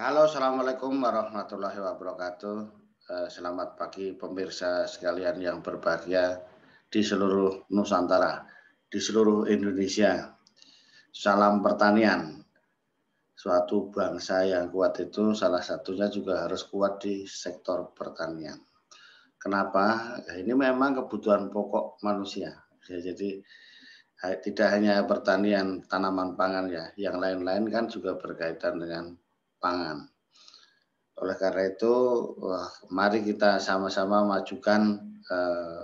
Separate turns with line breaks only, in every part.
Halo, assalamualaikum warahmatullahi wabarakatuh. Eh, selamat pagi pemirsa sekalian yang berbahagia di seluruh Nusantara, di seluruh Indonesia. Salam pertanian. Suatu bangsa yang kuat itu salah satunya juga harus kuat di sektor pertanian. Kenapa? Ya, ini memang kebutuhan pokok manusia. Ya, jadi eh, tidak hanya pertanian tanaman pangan ya, yang lain-lain kan juga berkaitan dengan pangan. Oleh karena itu, wah, mari kita sama-sama majukan eh,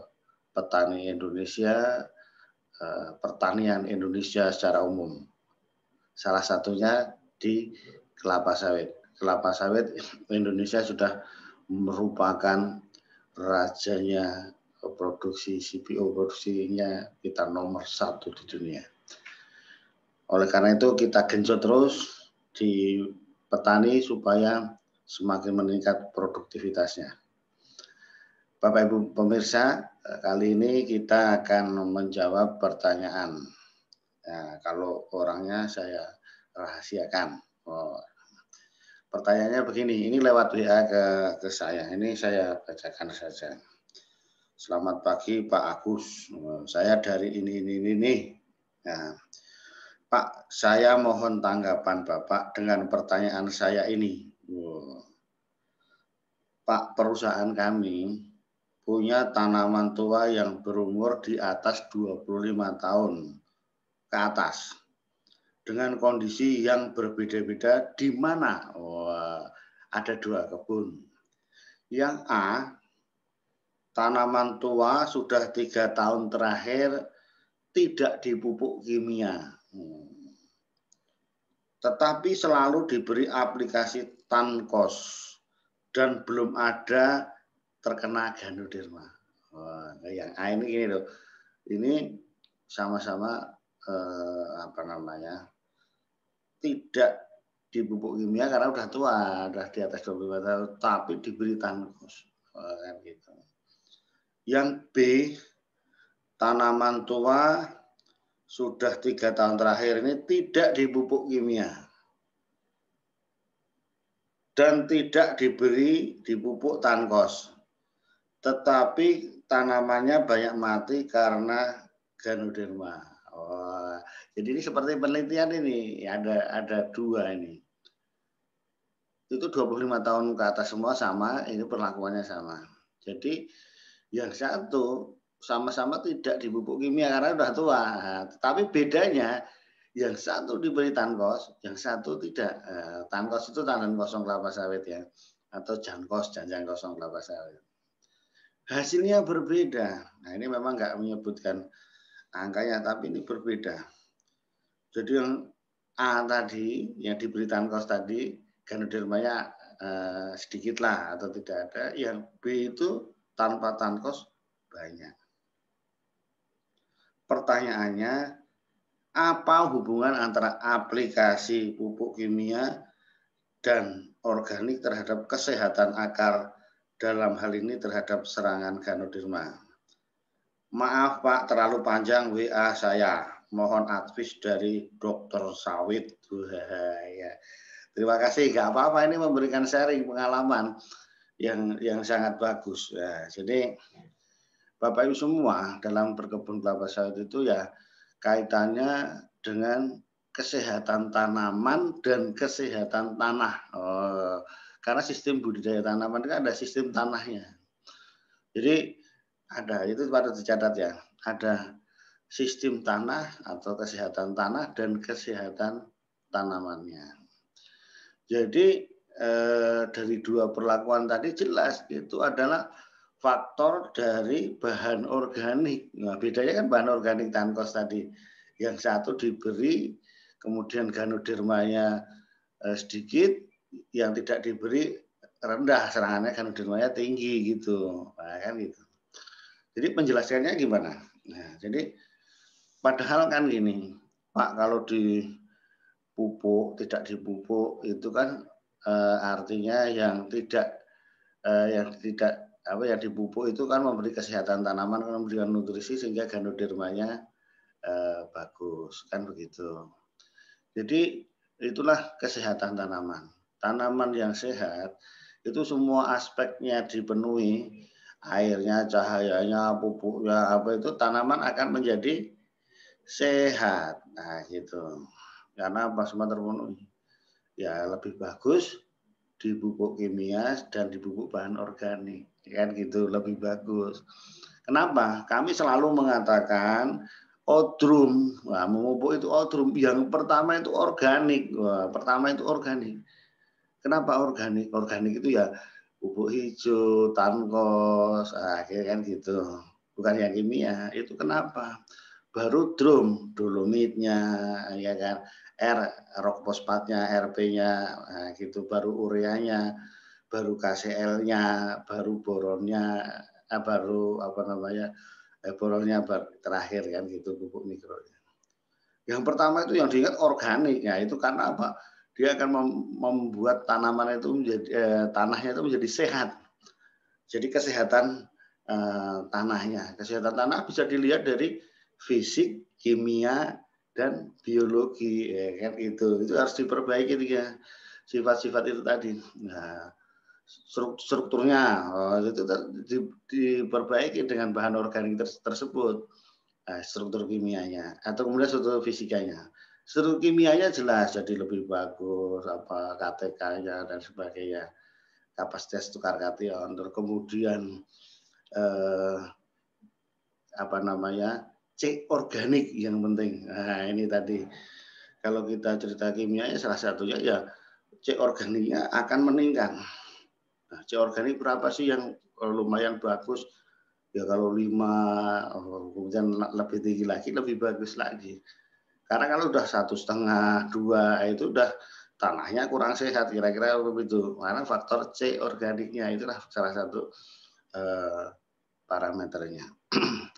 petani Indonesia, eh, pertanian Indonesia secara umum. Salah satunya di kelapa sawit. Kelapa sawit Indonesia sudah merupakan rajanya produksi CPO produksinya kita nomor satu di dunia. Oleh karena itu kita genjot terus di petani supaya semakin meningkat produktivitasnya. Bapak Ibu pemirsa, eh, kali ini kita akan menjawab pertanyaan. Nah, kalau orangnya saya rahasiakan. Oh. Pertanyaannya begini, ini lewat WA ke, ke saya. Ini saya bacakan saja. Selamat pagi Pak Agus. Eh, saya dari ini ini ini Nah, Pak, saya mohon tanggapan Bapak dengan pertanyaan saya ini. Pak, perusahaan kami punya tanaman tua yang berumur di atas 25 tahun ke atas dengan kondisi yang berbeda-beda di mana Wah, ada dua kebun. Yang A, tanaman tua sudah tiga tahun terakhir tidak dipupuk kimia. Hmm. Tetapi selalu diberi aplikasi tankos dan belum ada terkena ganoderma. Wah, yang A ah, ini gini loh. Ini sama-sama eh, apa namanya? tidak dipupuk kimia karena udah tua, udah di atas 25 tahun, tapi diberi tankos. Wah, kan gitu. Yang B tanaman tua sudah tiga tahun terakhir ini tidak dipupuk kimia dan tidak diberi dipupuk tankos. Tetapi tanamannya banyak mati karena ganoderma. Oh, jadi ini seperti penelitian ini ada ada dua ini. Itu 25 tahun ke atas semua sama, ini perlakuannya sama. Jadi yang satu sama-sama tidak dipupuk kimia karena sudah tua. Tetapi bedanya yang satu diberi tankos, yang satu tidak. Eh, tankos itu tandan kosong kelapa sawit ya, atau jankos, janjang kosong kelapa sawit. Hasilnya berbeda. Nah ini memang nggak menyebutkan angkanya, tapi ini berbeda. Jadi yang A tadi, yang diberi tankos tadi, ganodermanya eh, sedikit lah atau tidak ada. Yang B itu tanpa tankos banyak pertanyaannya apa hubungan antara aplikasi pupuk kimia dan organik terhadap kesehatan akar dalam hal ini terhadap serangan ganoderma. Maaf Pak, terlalu panjang WA saya. Mohon advis dari dokter sawit. Terima kasih, nggak apa-apa ini memberikan sharing pengalaman yang yang sangat bagus. Ya, jadi Bapak Ibu semua dalam berkebun kelapa sawit itu ya kaitannya dengan kesehatan tanaman dan kesehatan tanah. Oh, karena sistem budidaya tanaman itu ada sistem tanahnya. Jadi ada itu pada dicatat ya. Ada sistem tanah atau kesehatan tanah dan kesehatan tanamannya. Jadi eh, dari dua perlakuan tadi jelas itu adalah faktor dari bahan organik. Nah, bedanya kan bahan organik tankos tadi. Yang satu diberi, kemudian ganodermanya eh, sedikit, yang tidak diberi rendah serangannya ganodermanya tinggi gitu. Nah, kan gitu. Jadi penjelasannya gimana? Nah, jadi padahal kan gini, Pak kalau di pupuk tidak dipupuk itu kan e, artinya yang tidak e, yang tidak apa ya dipupuk itu kan memberi kesehatan tanaman, kan memberikan nutrisi sehingga ganodermanya eh, bagus kan begitu. Jadi itulah kesehatan tanaman. Tanaman yang sehat itu semua aspeknya dipenuhi, airnya, cahayanya, pupuknya, apa itu tanaman akan menjadi sehat. Nah gitu. Karena apa semua terpenuhi. Ya lebih bagus di pupuk kimia dan di pupuk bahan organik ya kan gitu lebih bagus. Kenapa? Kami selalu mengatakan odrum, nah, memupuk itu odrum. Yang pertama itu organik, Wah, pertama itu organik. Kenapa organik? Organik itu ya pupuk hijau, tankos, akhirnya kan gitu. Bukan yang kimia. Itu kenapa? Baru drum, dolomitnya, ya kan R rok pospatnya, rp nya nah, gitu baru ureanya, baru KCl-nya, baru boronnya, eh, baru apa namanya eh, boronnya baru terakhir kan gitu pupuk mikro. Yang pertama itu yang diingat organik ya itu karena apa? Dia akan mem membuat tanaman itu menjadi eh, tanahnya itu menjadi sehat. Jadi kesehatan eh, tanahnya, kesehatan tanah bisa dilihat dari fisik, kimia, dan biologi ya kan itu itu harus diperbaiki ya sifat-sifat itu tadi nah strukturnya oh, itu di, diperbaiki dengan bahan organik tersebut nah, struktur kimianya atau kemudian struktur fisikanya struktur kimianya jelas jadi lebih bagus apa KTK-nya dan sebagainya kapasitas tukar kation kemudian eh, apa namanya C organik yang penting. Nah, ini tadi kalau kita cerita kimia ya, salah satunya ya C organiknya akan meningkat. Nah, C organik berapa sih yang lumayan bagus? Ya kalau lima oh, kemudian lebih tinggi lagi lebih bagus lagi. Karena kalau sudah satu setengah dua itu sudah tanahnya kurang sehat kira-kira begitu. Karena faktor C organiknya itulah salah satu eh, parameternya.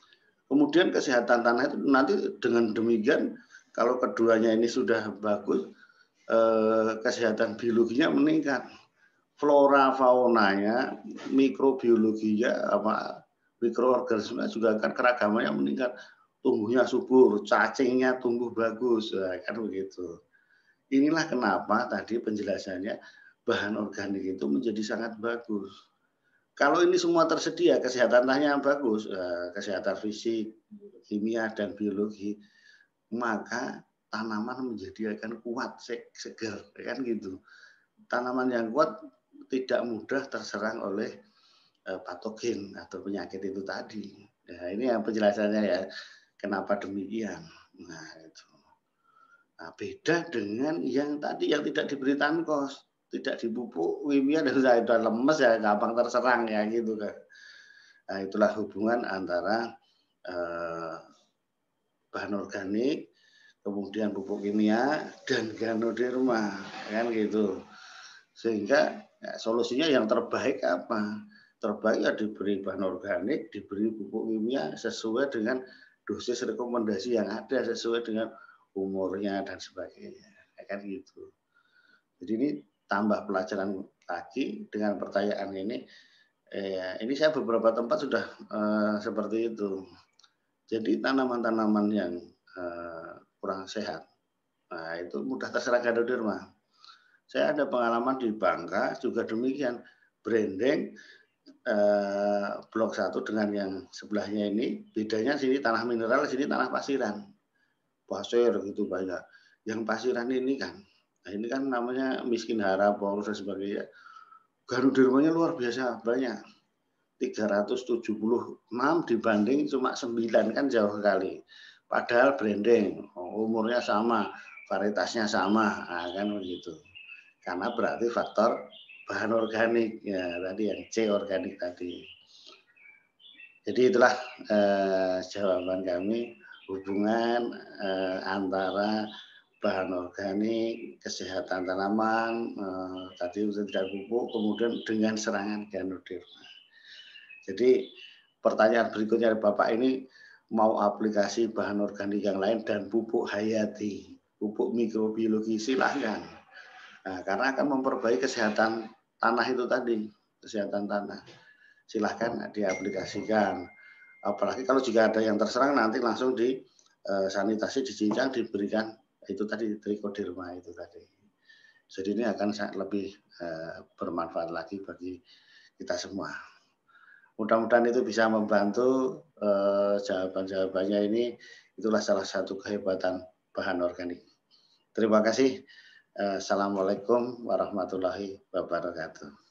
Kemudian kesehatan tanah itu nanti dengan demikian kalau keduanya ini sudah bagus, eh, kesehatan biologinya meningkat. Flora faunanya, mikrobiologinya, apa mikroorganisme juga akan keragamannya meningkat. Tumbuhnya subur, cacingnya tumbuh bagus, ya, kan begitu. Inilah kenapa tadi penjelasannya bahan organik itu menjadi sangat bagus kalau ini semua tersedia, kesehatan yang bagus, eh, kesehatan fisik, kimia, dan biologi, maka tanaman menjadi akan kuat, segar, ya kan gitu. Tanaman yang kuat tidak mudah terserang oleh eh, patogen atau penyakit itu tadi. Nah, ini yang penjelasannya ya, kenapa demikian. Nah, itu. Nah, beda dengan yang tadi yang tidak diberi tankos tidak dipupuk wimia sudah sudah lemes ya gampang terserang ya gitu kan nah, itulah hubungan antara eh, bahan organik kemudian pupuk kimia dan ganoderma kan gitu sehingga ya, solusinya yang terbaik apa terbaik ya diberi bahan organik diberi pupuk kimia sesuai dengan dosis rekomendasi yang ada sesuai dengan umurnya dan sebagainya kan gitu jadi ini tambah pelajaran lagi dengan pertanyaan ini. Ya, ini saya beberapa tempat sudah uh, seperti itu. Jadi tanaman-tanaman yang uh, kurang sehat, nah itu mudah terserang ganoderma. Saya ada pengalaman di Bangka juga demikian branding uh, blok satu dengan yang sebelahnya ini bedanya sini tanah mineral sini tanah pasiran pasir gitu banyak yang pasiran ini kan Nah, ini kan namanya miskin harap, paus dan sebagainya. rumahnya luar biasa banyak. 376 dibanding cuma 9 kan jauh sekali. Padahal branding, umurnya sama, varietasnya sama, nah, kan begitu. Karena berarti faktor bahan organik ya tadi yang C organik tadi. Jadi itulah eh, jawaban kami hubungan eh, antara bahan organik, kesehatan tanaman, eh, tadi tidak pupuk, kemudian dengan serangan ganoderma. Jadi pertanyaan berikutnya dari Bapak ini mau aplikasi bahan organik yang lain dan pupuk hayati, pupuk mikrobiologi silahkan. Nah, karena akan memperbaiki kesehatan tanah itu tadi, kesehatan tanah. Silahkan diaplikasikan. Apalagi kalau jika ada yang terserang nanti langsung di eh, sanitasi dicincang diberikan itu tadi trikoderma itu tadi. Jadi ini akan sangat lebih eh, bermanfaat lagi bagi kita semua. Mudah-mudahan itu bisa membantu eh, jawaban-jawabannya ini. Itulah salah satu kehebatan bahan organik. Terima kasih. Eh, Assalamualaikum warahmatullahi wabarakatuh.